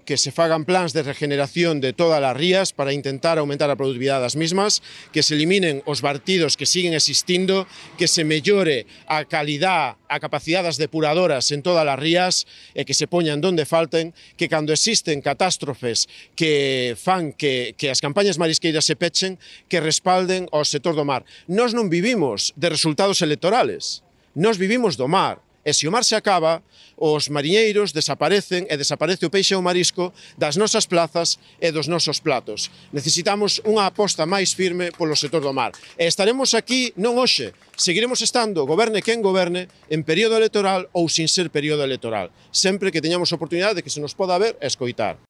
que se fagan plans de regeneración de todas as rías para intentar aumentar a productividade das mesmas, que se eliminen os vertidos que siguen existindo, que se mellore a calidad, a capacidade das depuradoras en todas as rías e que se poñan donde falten, que cando existen catástrofes que fan que, que as campañas marisqueiras se pechen, que respalden ao sector do mar. Nós non vivimos de resultados electorales, nós vivimos do mar. E se o mar se acaba, os mariñeiros desaparecen e desaparece o peixe e o marisco das nosas plazas e dos nosos platos. Necesitamos unha aposta máis firme polo sector do mar. E estaremos aquí non hoxe, seguiremos estando, goberne quen goberne, en período electoral ou sin ser período electoral, sempre que teñamos oportunidade de que se nos poda ver e escoitar.